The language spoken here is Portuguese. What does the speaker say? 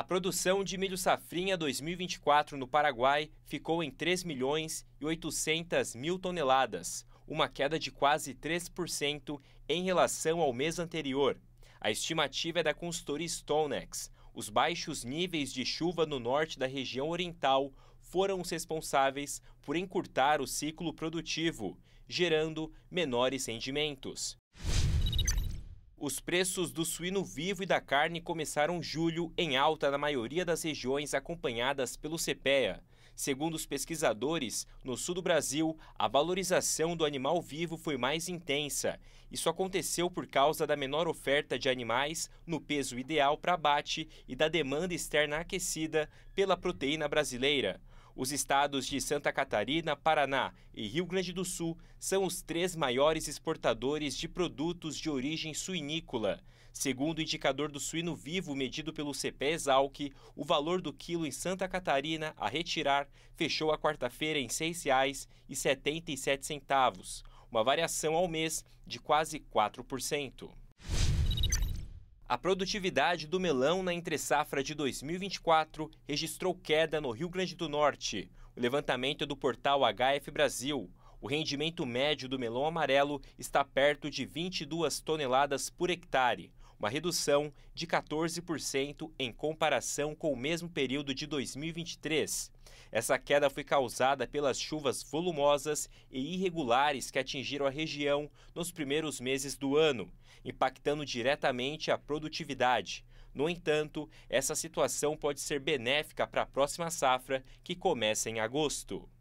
A produção de milho safrinha 2024 no Paraguai ficou em 3 milhões e 800 mil toneladas, uma queda de quase 3% em relação ao mês anterior. A estimativa é da consultoria Stonex. Os baixos níveis de chuva no norte da região oriental foram os responsáveis por encurtar o ciclo produtivo, gerando menores rendimentos. Os preços do suíno vivo e da carne começaram julho em alta na maioria das regiões acompanhadas pelo CPEA. Segundo os pesquisadores, no sul do Brasil, a valorização do animal vivo foi mais intensa. Isso aconteceu por causa da menor oferta de animais no peso ideal para abate e da demanda externa aquecida pela proteína brasileira. Os estados de Santa Catarina, Paraná e Rio Grande do Sul são os três maiores exportadores de produtos de origem suinícola. Segundo o indicador do suíno vivo medido pelo CPESALC, o valor do quilo em Santa Catarina a retirar fechou a quarta-feira em R$ 6,77, uma variação ao mês de quase 4%. A produtividade do melão na entre-safra de 2024 registrou queda no Rio Grande do Norte. O levantamento é do portal HF Brasil. O rendimento médio do melão amarelo está perto de 22 toneladas por hectare, uma redução de 14% em comparação com o mesmo período de 2023. Essa queda foi causada pelas chuvas volumosas e irregulares que atingiram a região nos primeiros meses do ano, impactando diretamente a produtividade. No entanto, essa situação pode ser benéfica para a próxima safra, que começa em agosto.